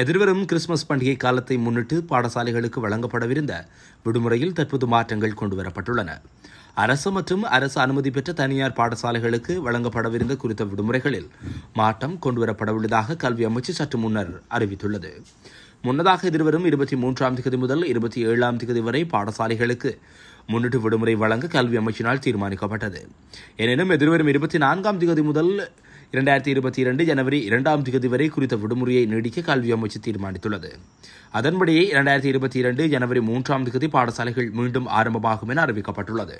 எதிர்வரும் கிறிஸ்துமஸ் பண்டிகை காலத்தை முன்னிட்டு பாடசாலைகளுக்கு வழங்கப்படவிருந்த விடுமுறையில் தற்போது மாற்றங்கள் கொண்டுவரப்பட்டுள்ளன அரசு மற்றும் அரசு அனுமதி பெற்ற தனியார் பாடசாலைகளுக்கு வழங்கப்படவிருந்த குறித்த விடுமுறைகளில் மாற்றம் கொண்டுவரப்படவுள்ளதாக கல்வி அமைச்சு சற்று முன்னர் அறிவித்துள்ளது முன்னதாக எதிர்வரும் இருபத்தி மூன்றாம் தேதி முதல் இருபத்தி ஏழாம் தேதி வரை பாடசாலைகளுக்கு முன்னிட்டு விடுமுறை வழங்க கல்வி அமைச்சினால் தீர்மானிக்கப்பட்டது எனினும் எதிர்வரும் இருபத்தி நான்காம் தேதி முதல் இரண்டாயிரத்தி இருபத்தி இரண்டு ஜனவரி இரண்டாம் தேதி வரை குறித்த விடுமுறையை நீடிக்க கல்வி அமைச்சு தீர்மானித்துள்ளது அதன்படியே இரண்டாயிரத்தி இருபத்தி இரண்டு ஜனவரி மூன்றாம் தேதி பாடசாலைகள் மீண்டும் ஆரம்பமாகும் என அறிவிக்கப்பட்டுள்ளது